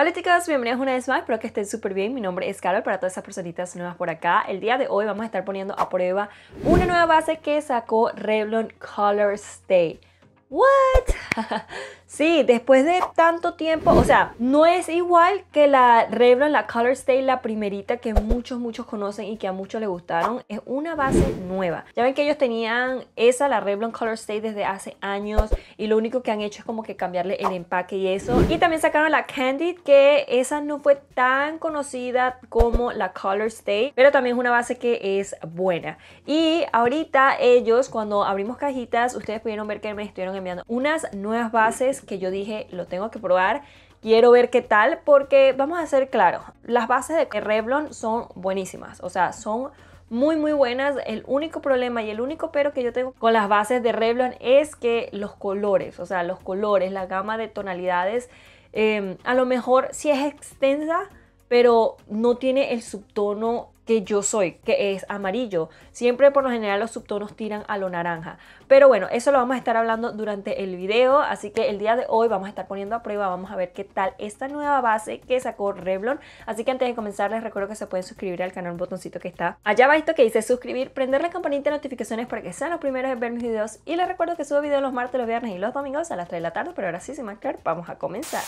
Hola chicos, bienvenidos una vez más, espero que estén súper bien, mi nombre es Carol para todas esas personitas nuevas por acá. El día de hoy vamos a estar poniendo a prueba una nueva base que sacó Revlon Color Stay. ¿What? Sí, después de tanto tiempo, o sea, no es igual que la Revlon, la Color Stay, la primerita que muchos, muchos conocen y que a muchos les gustaron. Es una base nueva. Ya ven que ellos tenían esa, la Revlon Color Stay, desde hace años y lo único que han hecho es como que cambiarle el empaque y eso. Y también sacaron la Candid, que esa no fue tan conocida como la Color Stay, pero también es una base que es buena. Y ahorita ellos, cuando abrimos cajitas, ustedes pudieron ver que me estuvieron enviando unas nuevas bases que yo dije, lo tengo que probar, quiero ver qué tal, porque vamos a ser claros, las bases de Revlon son buenísimas, o sea, son muy muy buenas. El único problema y el único pero que yo tengo con las bases de Revlon es que los colores, o sea, los colores, la gama de tonalidades, eh, a lo mejor sí es extensa, pero no tiene el subtono que yo soy, que es amarillo. Siempre por lo general los subtonos tiran a lo naranja. Pero bueno, eso lo vamos a estar hablando durante el video, así que el día de hoy vamos a estar poniendo a prueba, vamos a ver qué tal esta nueva base que sacó Revlon. Así que antes de comenzar les recuerdo que se pueden suscribir al canal, botoncito que está allá esto que dice suscribir, prender la campanita de notificaciones para que sean los primeros en ver mis videos. Y les recuerdo que subo videos los martes, los viernes y los domingos a las 3 de la tarde, pero ahora sí, sin más vamos a comenzar.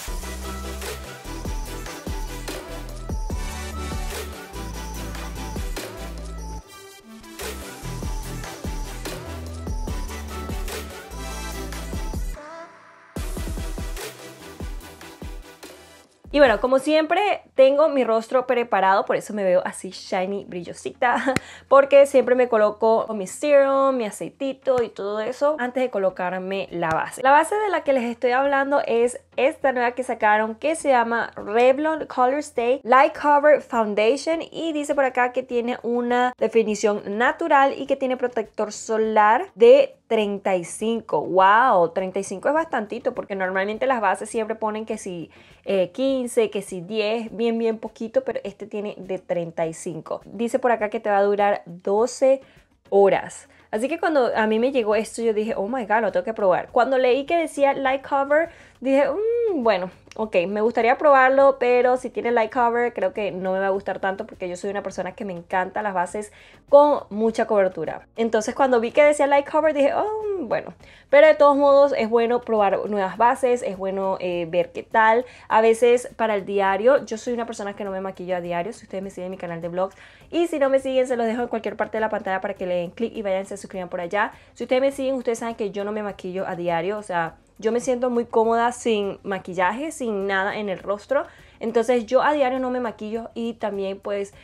Y bueno, como siempre, tengo mi rostro preparado, por eso me veo así shiny, brillosita, porque siempre me coloco mi serum, mi aceitito y todo eso antes de colocarme la base. La base de la que les estoy hablando es esta nueva que sacaron que se llama Revlon Color Stay Light Cover Foundation y dice por acá que tiene una definición natural y que tiene protector solar de 35, wow, 35 es bastantito porque normalmente las bases siempre ponen que si 15, eh, que si 10, bien, bien poquito, pero este tiene de 35. Dice por acá que te va a durar 12 horas. Así que cuando a mí me llegó esto yo dije, oh my god, lo tengo que probar. Cuando leí que decía light cover, dije, mmm, bueno, ok, me gustaría probarlo, pero si tiene light cover creo que no me va a gustar tanto porque yo soy una persona que me encanta las bases con mucha cobertura. Entonces cuando vi que decía light cover dije, oh, bueno, pero de todos modos es bueno probar nuevas bases, es bueno eh, ver qué tal. A veces para el diario, yo soy una persona que no me maquillo a diario, si ustedes me siguen en mi canal de vlogs y si no me siguen se los dejo en cualquier parte de la pantalla para que le den click y vayan se suscriban por allá. Si ustedes me siguen, ustedes saben que yo no me maquillo a diario, o sea, yo me siento muy cómoda sin maquillaje, sin nada en el rostro. Entonces yo a diario no me maquillo y también pues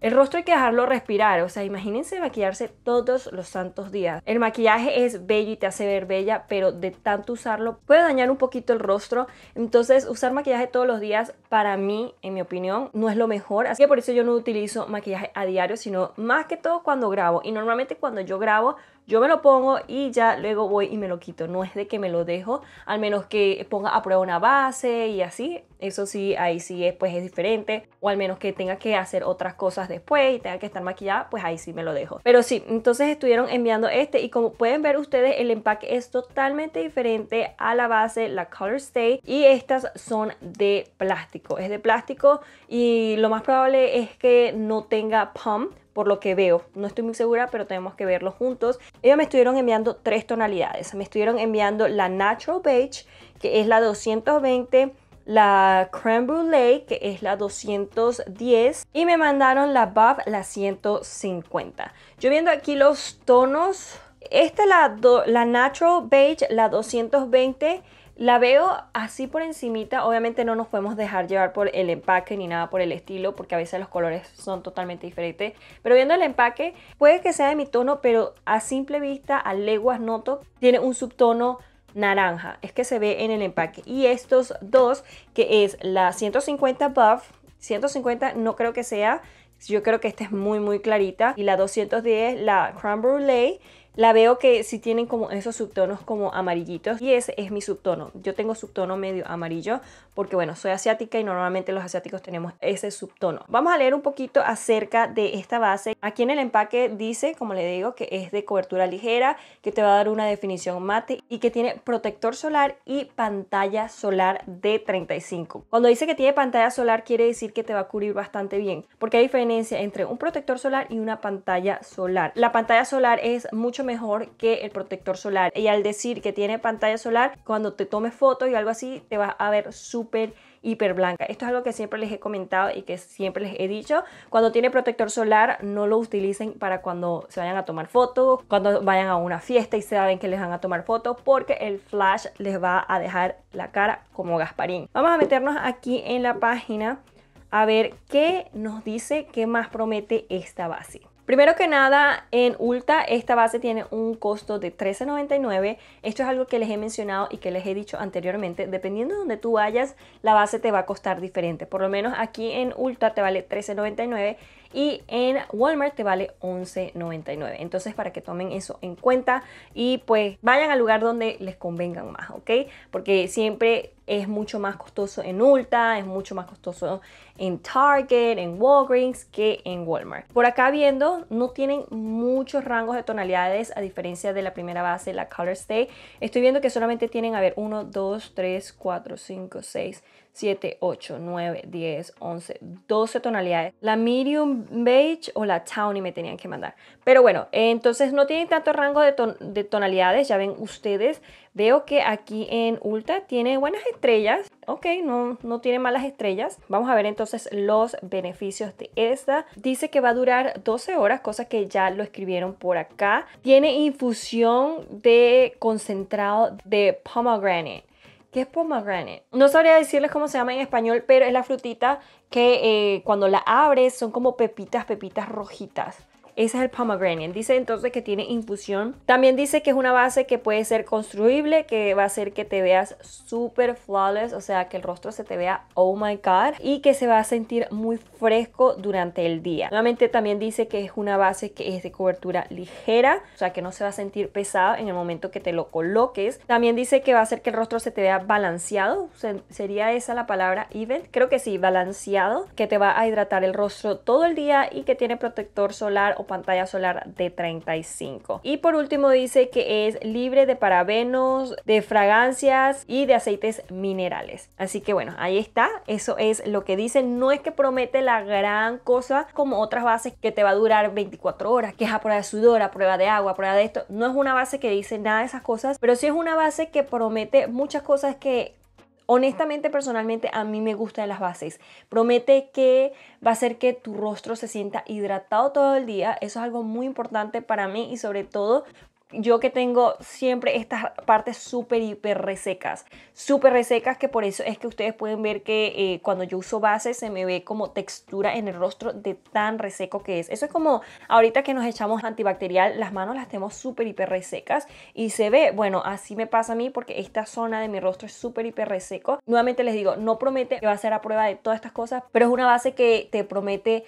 el rostro hay que dejarlo respirar, o sea, imagínense maquillarse todos los santos días. El maquillaje es bello y te hace ver bella, pero de tanto usarlo puede dañar un poquito el rostro. Entonces, usar maquillaje todos los días, para mí, en mi opinión, no es lo mejor. Así que por eso yo no utilizo maquillaje a diario, sino más que todo cuando grabo. Y normalmente cuando yo grabo, yo me lo pongo y ya luego voy y me lo quito. No es de que me lo dejo, al menos que ponga a prueba una base y así. Eso sí, ahí sí es, pues es diferente. O al menos que tenga que hacer otras cosas después y tenga que estar maquillada, pues ahí sí me lo dejo. Pero sí, entonces estuvieron enviando este y como pueden ver ustedes, el empaque es totalmente diferente a la base, la Color Stay. Y estas son de plástico. Es de plástico y lo más probable es que no tenga pump por lo que veo. No estoy muy segura, pero tenemos que verlo juntos. Ellos me estuvieron enviando tres tonalidades. Me estuvieron enviando la Natural Beige, que es la 220, la creme Lake, que es la 210 y me mandaron la buff la 150. Yo viendo aquí los tonos, esta la, la natural beige la 220 la veo así por encimita, obviamente no nos podemos dejar llevar por el empaque ni nada por el estilo, porque a veces los colores son totalmente diferentes. Pero viendo el empaque, puede que sea de mi tono, pero a simple vista, a leguas noto, tiene un subtono naranja, es que se ve en el empaque. Y estos dos, que es la 150 Buff, 150 no creo que sea, yo creo que esta es muy muy clarita. Y la 210, la cranberry Lay la veo que sí tienen como esos subtonos como amarillitos y ese es mi subtono. Yo tengo subtono medio amarillo porque bueno, soy asiática y normalmente los asiáticos tenemos ese subtono. Vamos a leer un poquito acerca de esta base. Aquí en el empaque dice, como le digo, que es de cobertura ligera, que te va a dar una definición mate y que tiene protector solar y pantalla solar de 35. Cuando dice que tiene pantalla solar quiere decir que te va a cubrir bastante bien porque hay diferencia entre un protector solar y una pantalla solar. La pantalla solar es mucho mejor que el protector solar. Y al decir que tiene pantalla solar, cuando te tomes fotos y algo así, te vas a ver súper hiper blanca. Esto es algo que siempre les he comentado y que siempre les he dicho. Cuando tiene protector solar, no lo utilicen para cuando se vayan a tomar fotos, cuando vayan a una fiesta y se saben que les van a tomar fotos, porque el flash les va a dejar la cara como Gasparín. Vamos a meternos aquí en la página a ver qué nos dice, qué más promete esta base. Primero que nada, en Ulta esta base tiene un costo de $13.99. Esto es algo que les he mencionado y que les he dicho anteriormente. Dependiendo de donde tú vayas, la base te va a costar diferente. Por lo menos aquí en Ulta te vale $13.99 y en Walmart te vale $11.99. Entonces para que tomen eso en cuenta y pues vayan al lugar donde les convengan más, ¿ok? Porque siempre es mucho más costoso en Ulta, es mucho más costoso en Target, en Walgreens que en Walmart. Por acá viendo, no tienen muchos rangos de tonalidades a diferencia de la primera base, la Color Stay. Estoy viendo que solamente tienen, a ver, 1, 2, 3, 4, 5, 6, 7, 8, 9, 10, 11, 12 tonalidades. La Medium Beige o la Tawny me tenían que mandar. Pero bueno, entonces no tienen tanto rango de, de tonalidades, ya ven ustedes, Veo que aquí en Ulta tiene buenas estrellas. Ok, no, no tiene malas estrellas. Vamos a ver entonces los beneficios de esta. Dice que va a durar 12 horas, cosa que ya lo escribieron por acá. Tiene infusión de concentrado de pomegranate. ¿Qué es pomegranate? No sabría decirles cómo se llama en español, pero es la frutita que eh, cuando la abres son como pepitas, pepitas rojitas. Ese es el pomegranate. Dice entonces que tiene infusión. También dice que es una base que puede ser construible, que va a hacer que te veas súper flawless, o sea, que el rostro se te vea oh my god y que se va a sentir muy fresco durante el día. Nuevamente también dice que es una base que es de cobertura ligera, o sea, que no se va a sentir pesado en el momento que te lo coloques. También dice que va a hacer que el rostro se te vea balanceado, sería esa la palabra even, creo que sí, balanceado, que te va a hidratar el rostro todo el día y que tiene protector solar pantalla solar de 35. Y por último dice que es libre de parabenos, de fragancias y de aceites minerales. Así que bueno, ahí está. Eso es lo que dice. No es que promete la gran cosa como otras bases que te va a durar 24 horas, que es a prueba de sudor, a prueba de agua, a prueba de esto. No es una base que dice nada de esas cosas, pero sí es una base que promete muchas cosas que Honestamente, personalmente, a mí me gustan las bases. Promete que va a hacer que tu rostro se sienta hidratado todo el día. Eso es algo muy importante para mí y sobre todo yo que tengo siempre estas partes súper, hiper resecas, súper resecas que por eso es que ustedes pueden ver que eh, cuando yo uso base se me ve como textura en el rostro de tan reseco que es. Eso es como ahorita que nos echamos antibacterial, las manos las tenemos súper, hiper resecas y se ve, bueno, así me pasa a mí porque esta zona de mi rostro es súper, hiper reseco. Nuevamente les digo, no promete que va a ser a prueba de todas estas cosas, pero es una base que te promete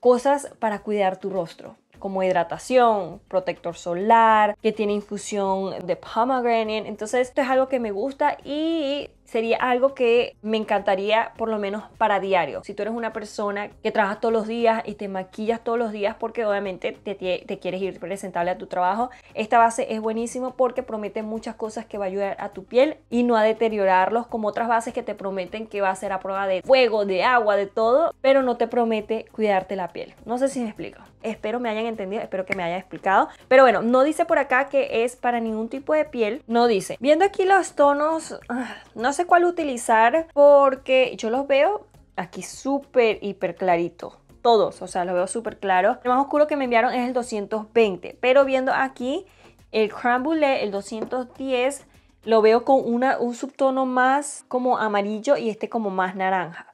cosas para cuidar tu rostro como hidratación, protector solar, que tiene infusión de pomegranate. Entonces esto es algo que me gusta y sería algo que me encantaría por lo menos para diario. Si tú eres una persona que trabajas todos los días y te maquillas todos los días porque obviamente te, quieres ir presentable a tu trabajo, esta base es buenísima porque promete muchas cosas que va a ayudar a tu piel y no a deteriorarlos como otras bases que te prometen que va a ser a prueba de fuego, de agua, de todo, pero no te promete cuidarte la piel. No sé si me explico. Espero me hayan entendido, espero que me haya explicado. Pero bueno, no dice por acá que es para ningún tipo de piel. No dice. Viendo aquí los tonos, ah, no sé cuál utilizar porque yo los veo aquí súper, hiper clarito todos, o sea, los veo súper claros El más oscuro que me enviaron es el 220, pero viendo aquí el Crumble el 210, lo veo con una, un subtono más como amarillo y este como más naranja.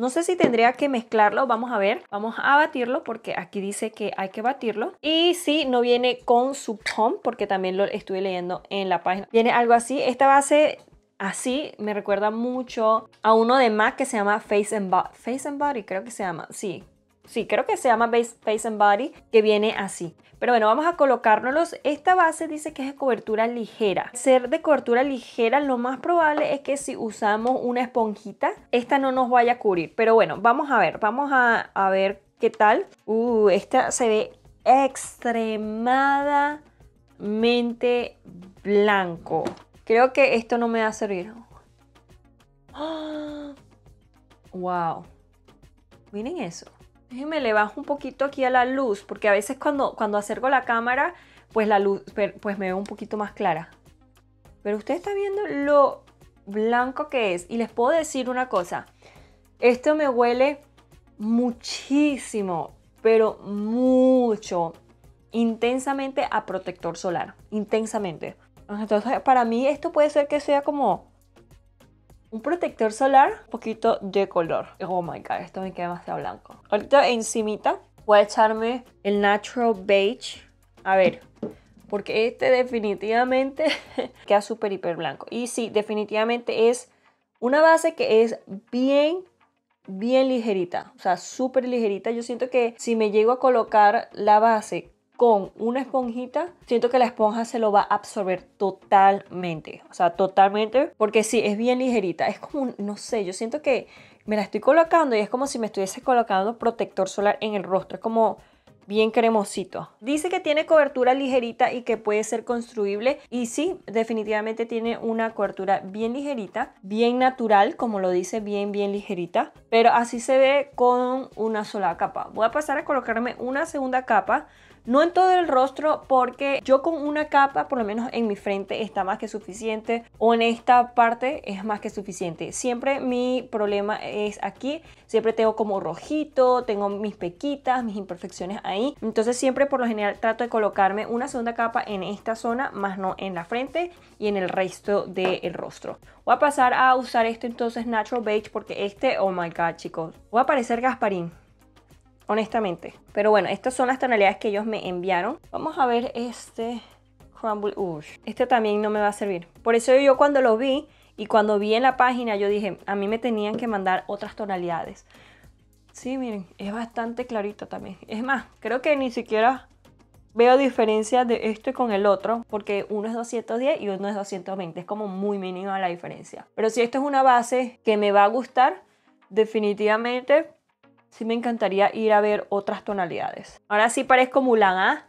No sé si tendría que mezclarlo, vamos a ver, vamos a batirlo porque aquí dice que hay que batirlo. Y si sí, no viene con su pom porque también lo estuve leyendo en la página. Viene algo así, esta base así me recuerda mucho a uno de MAC que se llama Face and, Face and Body, creo que se llama, sí, sí, creo que se llama Base, Face and Body, que viene así. Pero bueno, vamos a colocárnoslos. Esta base dice que es de cobertura ligera. Ser de cobertura ligera, lo más probable es que si usamos una esponjita, esta no nos vaya a cubrir. Pero bueno, vamos a ver, vamos a, ver qué tal. Uh, esta se ve extremadamente blanco. Creo que esto no me va a servir. ¡Wow! Miren eso. Déjenme le bajo un poquito aquí a la luz, porque a veces cuando, cuando acerco la cámara, pues la luz, pues me veo un poquito más clara. Pero usted está viendo lo blanco que es. Y les puedo decir una cosa. Esto me huele muchísimo, pero mucho, intensamente a protector solar. Intensamente. Entonces, para mí esto puede ser que sea como un protector solar, un poquito de color. Oh my god, esto me queda demasiado blanco. Ahorita encimita voy a echarme el Natural Beige. A ver, porque este definitivamente queda súper hiper blanco. Y sí, definitivamente es una base que es bien bien ligerita, o sea, súper ligerita. Yo siento que si me llego a colocar la base con una esponjita, siento que la esponja se lo va a absorber totalmente. O sea, totalmente. Porque sí, es bien ligerita. Es como, no sé, yo siento que me la estoy colocando y es como si me estuviese colocando protector solar en el rostro. Es como bien cremosito. Dice que tiene cobertura ligerita y que puede ser construible. Y sí, definitivamente tiene una cobertura bien ligerita, bien natural, como lo dice, bien, bien ligerita. Pero así se ve con una sola capa. Voy a pasar a colocarme una segunda capa no en todo el rostro porque yo con una capa, por lo menos en mi frente, está más que suficiente o en esta parte es más que suficiente. Siempre mi problema es aquí, siempre tengo como rojito, tengo mis pequitas, mis imperfecciones ahí. Entonces siempre por lo general trato de colocarme una segunda capa en esta zona, más no en la frente y en el resto del rostro. Voy a pasar a usar este entonces Natural Beige porque este, oh my god chicos, voy a parecer Gasparín honestamente. Pero bueno, estas son las tonalidades que ellos me enviaron. Vamos a ver este Crumble Ush. Este también no me va a servir. Por eso yo cuando lo vi y cuando vi en la página, yo dije, a mí me tenían que mandar otras tonalidades. Sí, miren, es bastante clarito también. Es más, creo que ni siquiera veo diferencia de este con el otro, porque uno es 210 y uno es 220. Es como muy mínima la diferencia. Pero si esto es una base que me va a gustar, definitivamente sí me encantaría ir a ver otras tonalidades. Ahora sí parezco Mulan, ¿ah?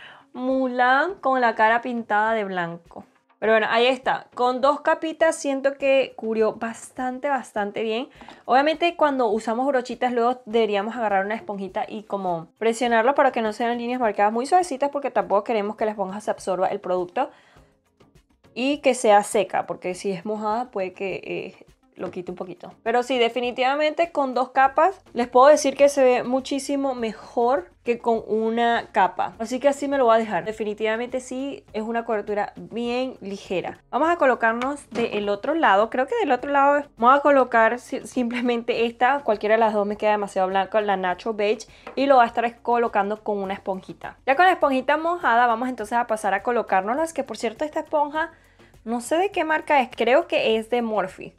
Mulan con la cara pintada de blanco. Pero bueno, ahí está. Con dos capitas siento que cubrió bastante, bastante bien. Obviamente cuando usamos brochitas luego deberíamos agarrar una esponjita y como presionarlo para que no sean líneas marcadas muy suavecitas porque tampoco queremos que la esponja se absorba el producto y que sea seca porque si es mojada puede que eh, lo quito un poquito. Pero sí, definitivamente con dos capas les puedo decir que se ve muchísimo mejor que con una capa. Así que así me lo voy a dejar. Definitivamente sí es una cobertura bien ligera. Vamos a colocarnos del otro lado. Creo que del otro lado vamos a colocar simplemente esta. Cualquiera de las dos me queda demasiado blanca, la Nacho Beige. Y lo voy a estar colocando con una esponjita. Ya con la esponjita mojada vamos entonces a pasar a las Que por cierto esta esponja no sé de qué marca es. Creo que es de Morphe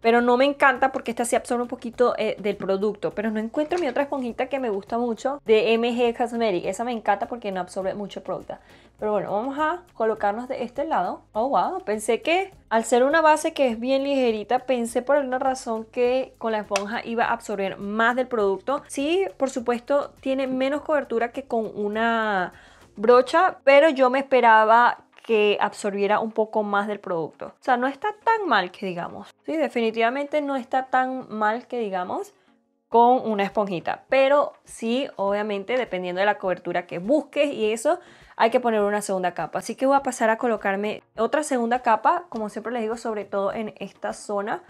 pero no me encanta porque esta sí absorbe un poquito eh, del producto. Pero no encuentro mi otra esponjita que me gusta mucho de MG Cosmetic. Esa me encanta porque no absorbe mucho producto. Pero bueno, vamos a colocarnos de este lado. Oh, wow. Pensé que al ser una base que es bien ligerita, pensé por alguna razón que con la esponja iba a absorber más del producto. Sí, por supuesto, tiene menos cobertura que con una brocha, pero yo me esperaba que absorbiera un poco más del producto. O sea, no está tan mal que digamos. Sí, definitivamente no está tan mal que digamos con una esponjita. Pero sí, obviamente, dependiendo de la cobertura que busques y eso, hay que poner una segunda capa. Así que voy a pasar a colocarme otra segunda capa, como siempre les digo, sobre todo en esta zona,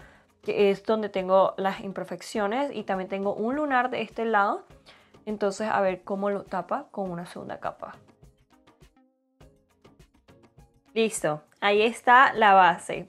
que es donde tengo las imperfecciones y también tengo un lunar de este lado. Entonces, a ver cómo lo tapa con una segunda capa. Listo, ahí está la base.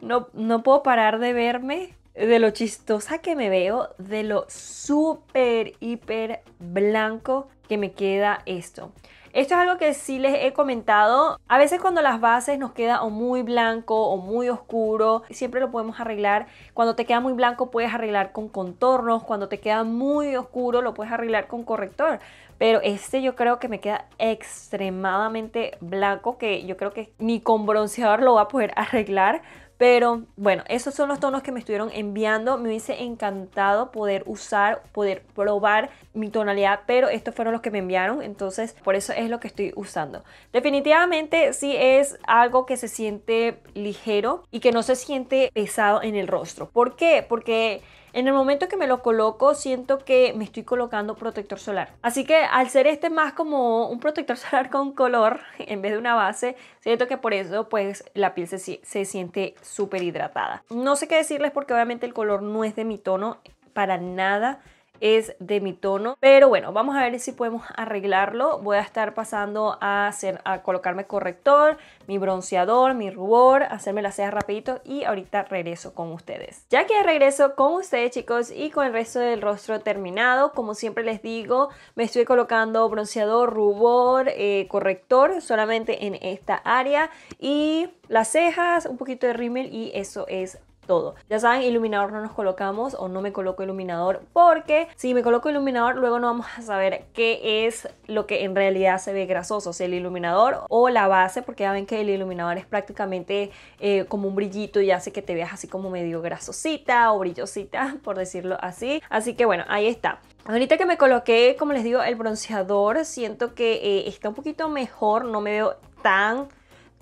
No, no puedo parar de verme, de lo chistosa que me veo, de lo súper, hiper blanco que me queda esto. Esto es algo que sí les he comentado. A veces cuando las bases nos queda o muy blanco o muy oscuro, siempre lo podemos arreglar. Cuando te queda muy blanco puedes arreglar con contornos, cuando te queda muy oscuro lo puedes arreglar con corrector. Pero este yo creo que me queda extremadamente blanco que yo creo que ni con bronceador lo va a poder arreglar pero bueno, esos son los tonos que me estuvieron enviando. Me hubiese encantado poder usar, poder probar mi tonalidad, pero estos fueron los que me enviaron. Entonces, por eso es lo que estoy usando. Definitivamente sí es algo que se siente ligero y que no se siente pesado en el rostro. ¿Por qué? Porque en el momento que me lo coloco, siento que me estoy colocando protector solar. Así que al ser este más como un protector solar con color en vez de una base, siento que por eso pues la piel se, se siente súper hidratada. No sé qué decirles porque obviamente el color no es de mi tono para nada es de mi tono. Pero bueno, vamos a ver si podemos arreglarlo. Voy a estar pasando a, hacer, a colocarme corrector, mi bronceador, mi rubor, hacerme las cejas rapidito y ahorita regreso con ustedes. Ya que regreso con ustedes chicos y con el resto del rostro terminado, como siempre les digo, me estoy colocando bronceador, rubor, eh, corrector solamente en esta área y las cejas, un poquito de rímel y eso es todo. Ya saben, iluminador no nos colocamos o no me coloco iluminador porque si me coloco iluminador luego no vamos a saber qué es lo que en realidad se ve grasoso, si el iluminador o la base, porque ya ven que el iluminador es prácticamente eh, como un brillito y hace que te veas así como medio grasosita o brillosita, por decirlo así. Así que bueno, ahí está. Ahorita que me coloqué, como les digo, el bronceador, siento que eh, está un poquito mejor, no me veo tan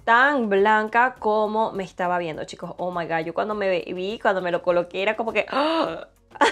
tan blanca como me estaba viendo, chicos. Oh my god, yo cuando me vi, cuando me lo coloqué, era como que. ¡ah!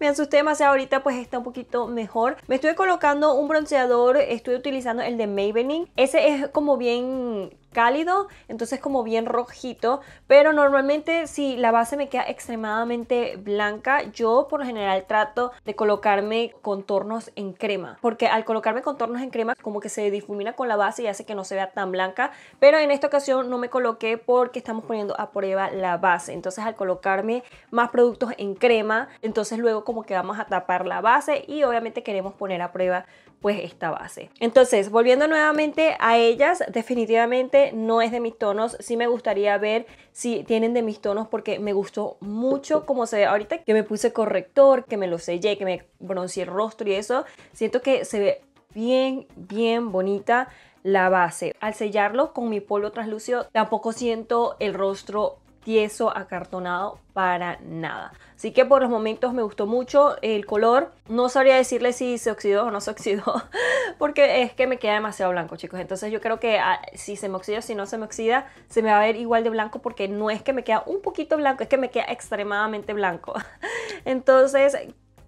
me asusté demasiado ahorita pues está un poquito mejor me estuve colocando un bronceador estoy utilizando el de Maybelline ese es como bien cálido, entonces como bien rojito, pero normalmente si la base me queda extremadamente blanca, yo por lo general trato de colocarme contornos en crema, porque al colocarme contornos en crema como que se difumina con la base y hace que no se vea tan blanca, pero en esta ocasión no me coloqué porque estamos poniendo a prueba la base, entonces al colocarme más productos en crema, entonces luego como que vamos a tapar la base y obviamente queremos poner a prueba pues esta base. Entonces, volviendo nuevamente a ellas, definitivamente no es de mis tonos. Sí me gustaría ver si tienen de mis tonos porque me gustó mucho como se ve ahorita que me puse corrector, que me lo sellé, que me bronceé el rostro y eso. Siento que se ve bien, bien bonita la base. Al sellarlo con mi polvo translúcido tampoco siento el rostro tieso, acartonado para nada. Así que por los momentos me gustó mucho el color. No sabría decirle si se oxidó o no se oxidó, porque es que me queda demasiado blanco, chicos. Entonces yo creo que ah, si se me oxida o si no se me oxida, se me va a ver igual de blanco, porque no es que me queda un poquito blanco, es que me queda extremadamente blanco. Entonces,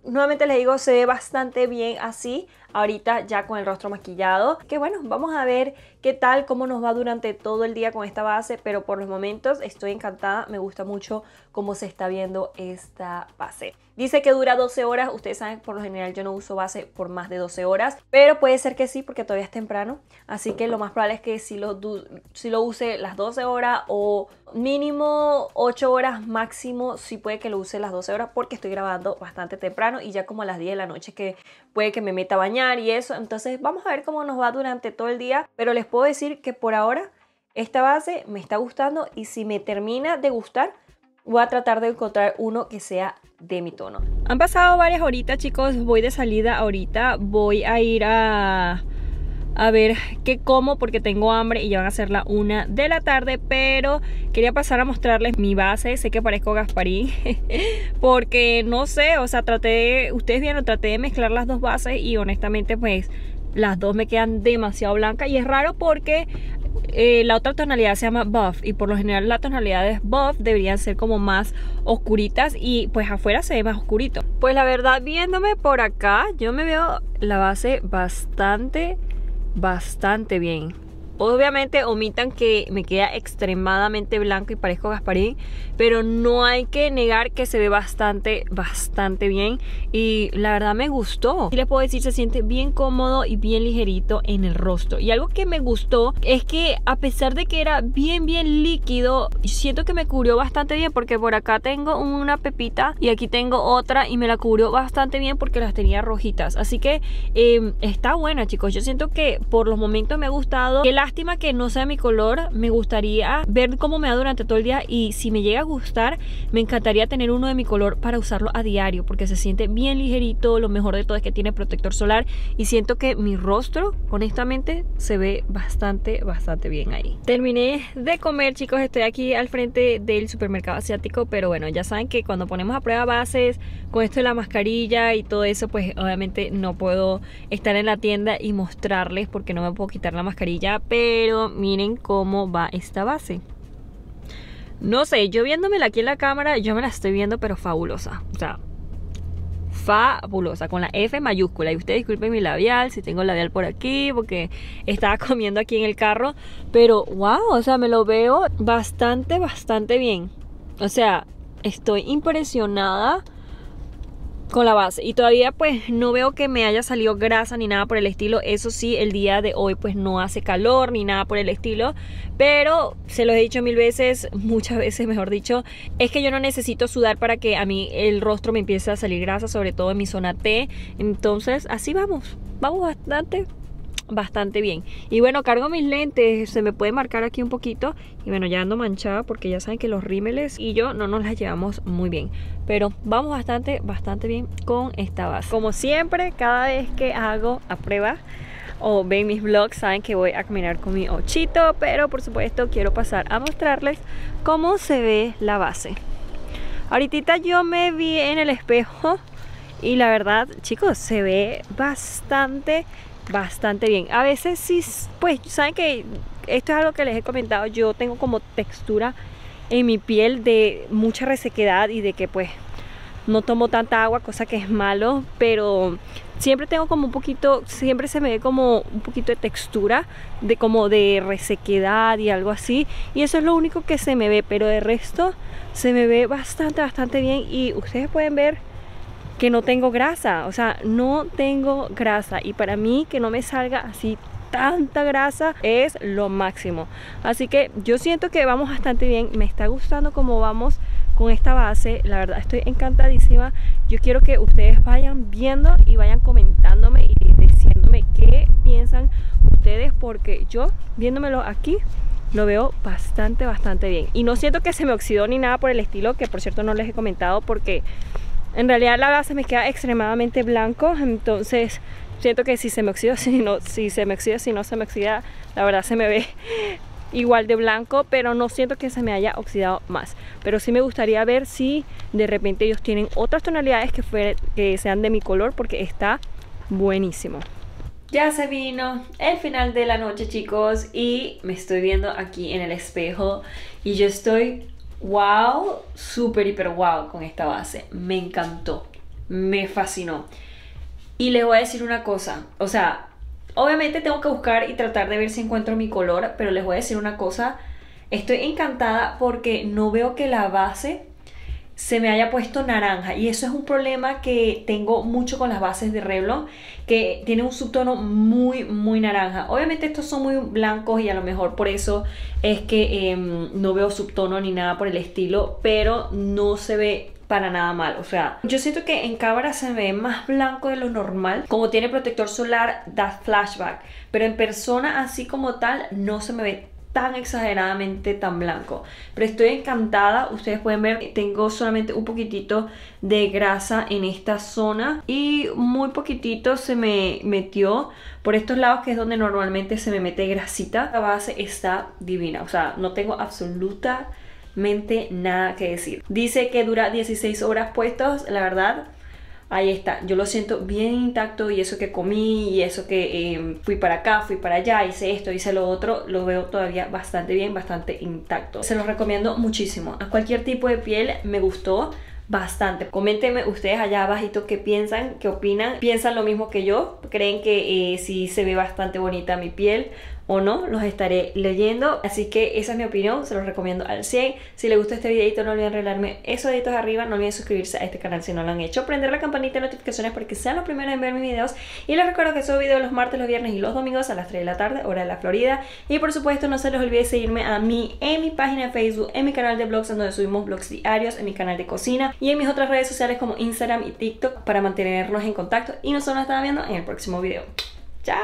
nuevamente les digo, se ve bastante bien así ahorita ya con el rostro maquillado. Que bueno, vamos a ver qué tal, cómo nos va durante todo el día con esta base, pero por los momentos estoy encantada, me gusta mucho cómo se está viendo esta base. Dice que dura 12 horas, ustedes saben, por lo general yo no uso base por más de 12 horas, pero puede ser que sí porque todavía es temprano, así que lo más probable es que si lo, si lo use las 12 horas o mínimo 8 horas máximo, sí puede que lo use las 12 horas porque estoy grabando bastante temprano y ya como a las 10 de la noche que puede que me meta a bañar y eso. Entonces vamos a ver cómo nos va durante todo el día, pero les puedo decir que por ahora esta base me está gustando y si me termina de gustar, voy a tratar de encontrar uno que sea de mi tono. Han pasado varias horitas chicos, voy de salida ahorita, voy a ir a a ver qué como porque tengo hambre y ya van a ser la una de la tarde, pero quería pasar a mostrarles mi base, sé que parezco Gasparín, porque no sé, o sea, traté, ustedes vieron, traté de mezclar las dos bases y honestamente pues las dos me quedan demasiado blancas y es raro porque eh, la otra tonalidad se llama buff y por lo general las tonalidades buff deberían ser como más oscuritas y pues afuera se ve más oscurito. Pues la verdad viéndome por acá yo me veo la base bastante bastante bien. Obviamente omitan que me queda extremadamente blanco y parezco Gasparín, pero no hay que negar que se ve bastante, bastante bien y la verdad me gustó. Y les puedo decir, se siente bien cómodo y bien ligerito en el rostro. Y algo que me gustó es que a pesar de que era bien, bien líquido, siento que me cubrió bastante bien porque por acá tengo una pepita y aquí tengo otra y me la cubrió bastante bien porque las tenía rojitas. Así que em, está buena, chicos. Yo siento que por los momentos me ha gustado que lástima que no sea mi color, me gustaría ver cómo me da durante todo el día y si me llega a gustar, me encantaría tener uno de mi color para usarlo a diario porque se siente bien ligerito, lo mejor de todo es que tiene protector solar y siento que mi rostro, honestamente, se ve bastante, bastante bien ahí. Terminé de comer, chicos, estoy aquí al frente del supermercado asiático, pero bueno, ya saben que cuando ponemos a prueba bases, con esto de la mascarilla y todo eso, pues obviamente no puedo estar en la tienda y mostrarles porque no me puedo quitar la mascarilla, pero miren cómo va esta base. No sé, yo viéndomela aquí en la cámara, yo me la estoy viendo, pero fabulosa. O sea, fabulosa, con la F mayúscula. Y ustedes disculpen mi labial, si tengo labial por aquí, porque estaba comiendo aquí en el carro. Pero, wow, o sea, me lo veo bastante, bastante bien. O sea, estoy impresionada con la base y todavía pues no veo que me haya salido grasa ni nada por el estilo eso sí el día de hoy pues no hace calor ni nada por el estilo pero se lo he dicho mil veces muchas veces mejor dicho es que yo no necesito sudar para que a mí el rostro me empiece a salir grasa sobre todo en mi zona T entonces así vamos vamos bastante bastante bien. Y bueno, cargo mis lentes, se me puede marcar aquí un poquito. Y bueno, ya ando manchada porque ya saben que los rímeles y yo no nos las llevamos muy bien. Pero vamos bastante, bastante bien con esta base. Como siempre, cada vez que hago a prueba o ven mis vlogs saben que voy a caminar con mi ochito. Pero por supuesto quiero pasar a mostrarles cómo se ve la base. Ahorita yo me vi en el espejo y la verdad, chicos, se ve bastante bastante bien. A veces sí, pues saben que esto es algo que les he comentado, yo tengo como textura en mi piel de mucha resequedad y de que pues no tomo tanta agua, cosa que es malo, pero siempre tengo como un poquito, siempre se me ve como un poquito de textura, de como de resequedad y algo así, y eso es lo único que se me ve, pero de resto se me ve bastante, bastante bien y ustedes pueden ver que no tengo grasa, o sea, no tengo grasa y para mí que no me salga así tanta grasa es lo máximo así que yo siento que vamos bastante bien me está gustando cómo vamos con esta base la verdad estoy encantadísima yo quiero que ustedes vayan viendo y vayan comentándome y diciéndome qué piensan ustedes porque yo viéndomelo aquí lo veo bastante bastante bien y no siento que se me oxidó ni nada por el estilo que por cierto no les he comentado porque en realidad la base me queda extremadamente blanco, entonces siento que si se me oxida, si no, si se me oxida, si no se me oxida, la verdad se me ve igual de blanco, pero no siento que se me haya oxidado más. Pero sí me gustaría ver si de repente ellos tienen otras tonalidades que, que sean de mi color, porque está buenísimo. Ya se vino el final de la noche chicos y me estoy viendo aquí en el espejo y yo estoy wow, súper, hiper wow con esta base. Me encantó, me fascinó. Y les voy a decir una cosa, o sea, obviamente tengo que buscar y tratar de ver si encuentro mi color, pero les voy a decir una cosa, estoy encantada porque no veo que la base se me haya puesto naranja y eso es un problema que tengo mucho con las bases de Revlon que tiene un subtono muy muy naranja obviamente estos son muy blancos y a lo mejor por eso es que em, no veo subtono ni nada por el estilo pero no se ve para nada mal. O sea, yo siento que en cámara se me ve más blanco de lo normal. Como tiene protector solar, da flashback. Pero en persona, así como tal, no se me ve tan exageradamente tan blanco. Pero estoy encantada, ustedes pueden ver, tengo solamente un poquitito de grasa en esta zona y muy poquitito se me metió por estos lados que es donde normalmente se me mete grasita. La base está divina, o sea, no tengo absolutamente nada que decir. Dice que dura 16 horas puestos, la verdad ahí está, yo lo siento bien intacto y eso que comí y eso que em, fui para acá, fui para allá, hice esto, hice lo otro, lo veo todavía bastante bien, bastante intacto. Se los recomiendo muchísimo. A cualquier tipo de piel me gustó bastante. Coméntenme ustedes allá abajito qué piensan, qué opinan. ¿Piensan lo mismo que yo? ¿Creen que eh, sí se ve bastante bonita mi piel? o no, los estaré leyendo. Así que esa es mi opinión, se los recomiendo al 100. Si les gustó este videito, no olviden regalarme esos deditos arriba, no olviden suscribirse a este canal si no lo han hecho, prender la campanita de notificaciones para que sean los primeros en ver mis videos. Y les recuerdo que subo videos los martes, los viernes y los domingos a las 3 de la tarde, hora de la Florida. Y por supuesto, no se les olvide seguirme a mí en mi página de Facebook, en mi canal de blogs, en donde subimos blogs diarios, en mi canal de cocina y en mis otras redes sociales como Instagram y TikTok para mantenernos en contacto. Y nosotros nos estamos viendo en el próximo video. Ciao